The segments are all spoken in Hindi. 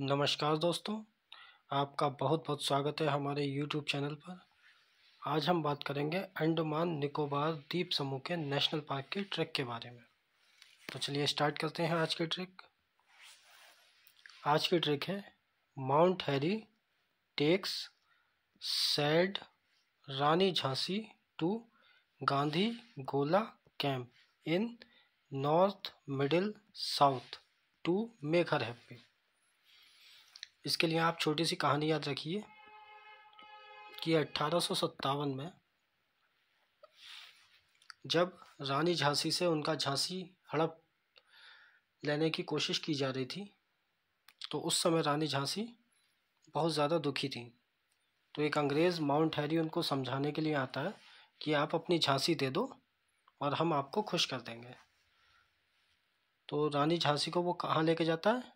नमस्कार दोस्तों आपका बहुत बहुत स्वागत है हमारे यूट्यूब चैनल पर आज हम बात करेंगे अंडमान निकोबार द्वीप समूह के नेशनल पार्क के ट्रैक के बारे में तो चलिए स्टार्ट करते हैं आज के ट्रैक आज की ट्रैक है Mount Harry takes sad Rani Jhansi to Gandhi गोला camp in north middle south to मेघर हैप्पी इसके लिए आप छोटी सी कहानी याद रखिए कि अट्ठारह में जब रानी झांसी से उनका झांसी हड़प लेने की कोशिश की जा रही थी तो उस समय रानी झांसी बहुत ज़्यादा दुखी थी तो एक अंग्रेज़ माउंट हैरी उनको समझाने के लिए आता है कि आप अपनी झांसी दे दो और हम आपको खुश कर देंगे तो रानी झांसी को वो कहाँ लेके जाता है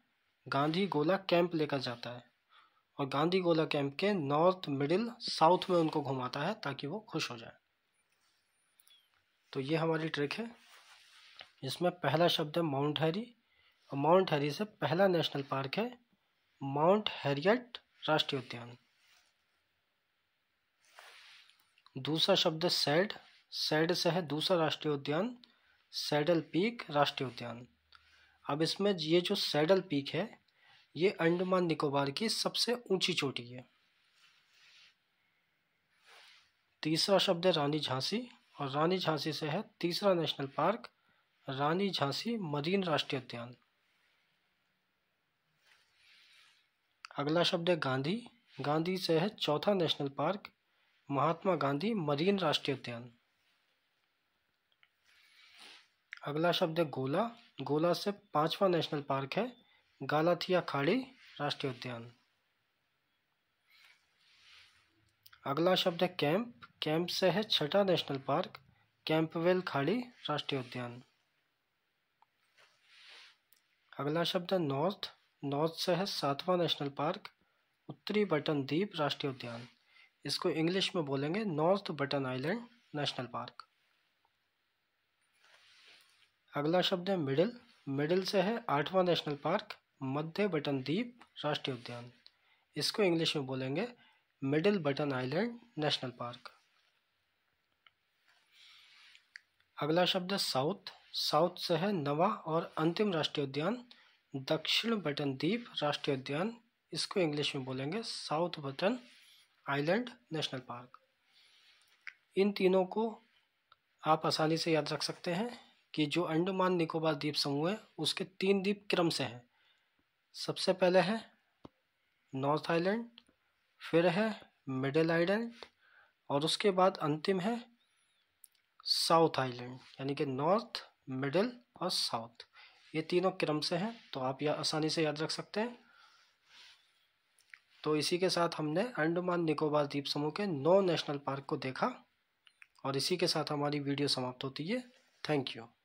गांधी गोला कैंप लेकर जाता है और गांधी गोला कैंप के नॉर्थ मिडिल साउथ में उनको घुमाता है ताकि वो खुश हो जाए तो ये हमारी ट्रिक है इसमें पहला शब्द है माउंट हैरी और माउंट हैरी से पहला नेशनल पार्क है माउंट हैरियट राष्ट्रीय उद्यान दूसरा शब्द है सैड सैड से है दूसरा राष्ट्रीय उद्यान सैडल पीक राष्ट्रीय उद्यान अब इसमें ये जो सैडल पीक है ये अंडमान निकोबार की सबसे ऊंची चोटी है तीसरा शब्द है रानी झांसी और रानी झांसी से है तीसरा national park Rani Jhansi Marine राष्ट्रीय उद्यान अगला शब्द है गांधी गांधी से है चौथा national park Mahatma Gandhi Marine राष्ट्रीय उद्यान अगला शब्द है गोला गोला से पांचवा नेशनल पार्क है गालाथिया खाड़ी राष्ट्रीय उद्यान अगला शब्द है कैंप कैंप से है छठा नेशनल पार्क कैंपवेल खाड़ी राष्ट्रीय उद्यान अगला शब्द है नॉर्थ नॉर्थ से है सातवां नेशनल पार्क उत्तरी बटन द्वीप राष्ट्रीय उद्यान इसको इंग्लिश में बोलेंगे North Button Island National Park अगला शब्द है मिडिल मिडिल से है आठवां नेशनल पार्क मध्य बटन द्वीप राष्ट्रीय उद्यान इसको इंग्लिश में बोलेंगे Middle Button Island National Park अगला शब्द है साउथ साउथ से है नवा और अंतिम राष्ट्रीय उद्यान दक्षिण बटन द्वीप राष्ट्रीय उद्यान इसको इंग्लिश में बोलेंगे South Button Island National Park इन तीनों को आप आसानी से याद रख सकते हैं कि जो अंडमान निकोबार द्वीप समूह है उसके तीन द्वीप क्रम से हैं सबसे पहले है नॉर्थ आइलैंड फिर है मिडिल आइलैंड और उसके बाद अंतिम है साउथ आइलैंड यानी कि नॉर्थ मिडिल और साउथ ये तीनों क्रम से हैं तो आप यह आसानी से याद रख सकते हैं तो इसी के साथ हमने अंडमान निकोबार द्वीप समूह के नौ नेशनल पार्क को देखा और इसी के साथ हमारी वीडियो समाप्त होती है थैंक यू